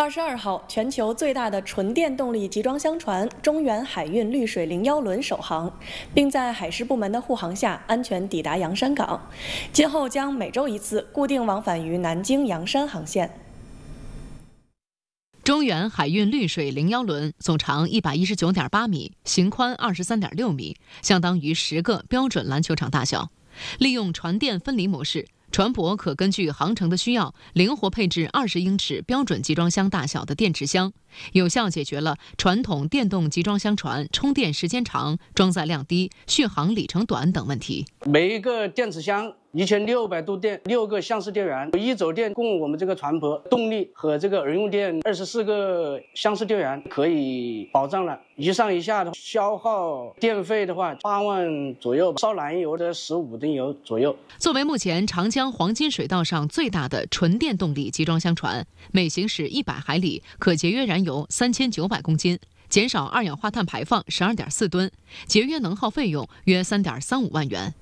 二十二号，全球最大的纯电动力集装箱船“中原海运绿水零幺轮”首航，并在海事部门的护航下安全抵达洋山港。今后将每周一次固定往返于南京洋山航线。中原海运绿水零幺轮总长一百一十九点八米，型宽二十三点六米，相当于十个标准篮球场大小，利用船电分离模式。船舶可根据航程的需要，灵活配置二十英尺标准集装箱大小的电池箱，有效解决了传统电动集装箱船充电时间长、装载量低、续航里程短等问题。每一个电池箱。一千六百度电，六个相式电源，一轴电供我们这个船舶动力和这个人用电，二十四个相式电源可以保障了。一上一下的消耗电费的话，八万左右烧燃油的十五吨油左右。作为目前长江黄金水道上最大的纯电动力集装箱船，每行驶一百海里可节约燃油三千九百公斤，减少二氧化碳排放十二点四吨，节约能耗费用约三点三五万元。